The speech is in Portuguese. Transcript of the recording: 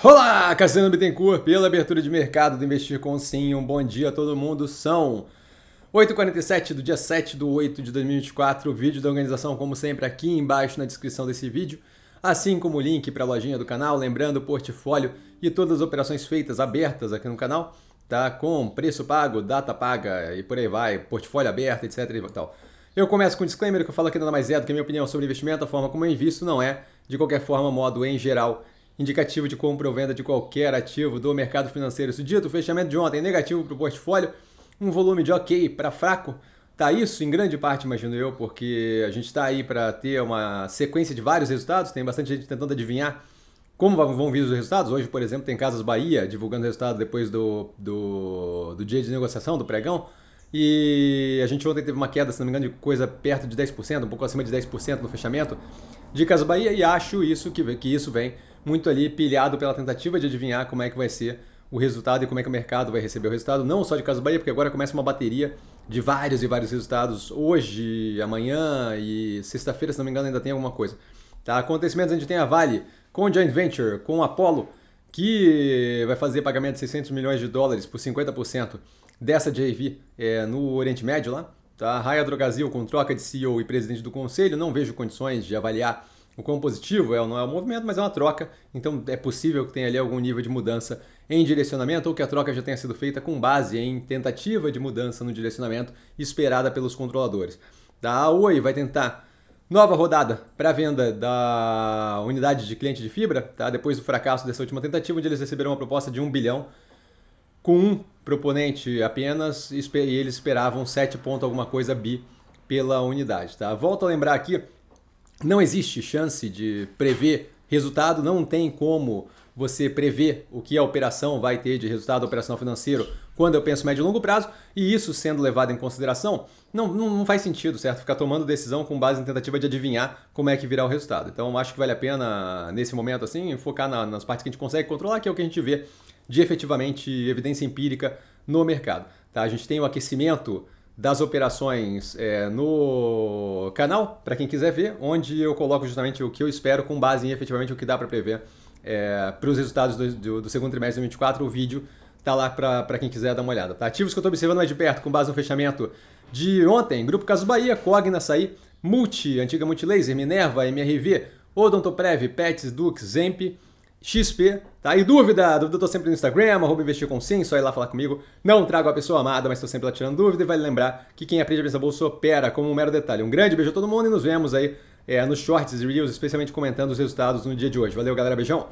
Olá, Cassiano Bittencourt, pela abertura de mercado do Investir com Sim. Um bom dia a todo mundo. São 8h47 do dia 7 de 8 de 2024. O vídeo da organização, como sempre, aqui embaixo na descrição desse vídeo, assim como o link para a lojinha do canal. Lembrando, o portfólio e todas as operações feitas abertas aqui no canal, tá? Com preço pago, data paga e por aí vai, portfólio aberto, etc. e tal. Eu começo com um disclaimer que eu falo aqui nada mais é do que a minha opinião sobre investimento, a forma como eu invisto não é, de qualquer forma, modo em geral indicativo de compra ou venda de qualquer ativo do mercado financeiro. Isso dito, o fechamento de ontem negativo para o portfólio, um volume de ok para fraco. Tá isso em grande parte, imagino eu, porque a gente está aí para ter uma sequência de vários resultados, tem bastante gente tentando adivinhar como vão vir os resultados. Hoje, por exemplo, tem Casas Bahia divulgando o resultado depois do, do, do dia de negociação, do pregão. E a gente ontem teve uma queda, se não me engano, de coisa perto de 10%, um pouco acima de 10% no fechamento de Casas Bahia, e acho isso que, que isso vem muito ali pilhado pela tentativa de adivinhar como é que vai ser o resultado e como é que o mercado vai receber o resultado, não só de Caso Bahia, porque agora começa uma bateria de vários e vários resultados hoje, amanhã e sexta-feira, se não me engano, ainda tem alguma coisa. Tá? Acontecimentos, a gente tem a Vale com Joint Venture, com o Apollo, que vai fazer pagamento de 600 milhões de dólares por 50% dessa JV é, no Oriente Médio lá. Tá? Raia Drogazil com troca de CEO e presidente do conselho, não vejo condições de avaliar o quão positivo é, não é um movimento, mas é uma troca, então é possível que tenha ali algum nível de mudança em direcionamento ou que a troca já tenha sido feita com base em tentativa de mudança no direcionamento esperada pelos controladores. Da Oi vai tentar Nova rodada para venda da unidade de cliente de fibra, tá? depois do fracasso dessa última tentativa, onde eles receberam uma proposta de 1 bilhão, com um proponente apenas, e eles esperavam 7 ponto alguma coisa bi pela unidade. Tá? Volto a lembrar aqui não existe chance de prever resultado, não tem como você prever o que a operação vai ter de resultado operacional financeiro quando eu penso médio e longo prazo, e isso sendo levado em consideração, não, não, não, faz sentido, certo? Ficar tomando decisão com base em tentativa de adivinhar como é que virá o resultado. Então, acho que vale a pena, nesse momento, assim, focar na, nas partes que a gente consegue controlar, que é o que a gente vê de efetivamente evidência empírica no mercado. Tá? A gente tem o aquecimento das operações é, no canal, para quem quiser ver, onde eu coloco justamente o que eu espero com base em efetivamente o que dá para prever é, para os resultados do, do, do, segundo trimestre de 2024. O vídeo tá lá para quem quiser dar uma olhada. Tá? Ativos que eu estou observando mais de perto com base no fechamento de ontem, Grupo Caso Bahia, Cogna, Saí, Multi, antiga Multilaser, Minerva, MRV, Odontoprev, Pets, Dux, Zemp, XP, tá? E dúvida, dúvida eu tô sempre no Instagram, arroba investir com sim, só ir lá falar comigo. Não trago a pessoa amada, mas tô sempre lá tirando dúvida e vale lembrar que quem aprende a pensar bolsa opera como um mero detalhe. Um grande beijo a todo mundo e nos vemos aí é, nos shorts e reels, especialmente comentando os resultados no dia de hoje. Valeu, galera, beijão!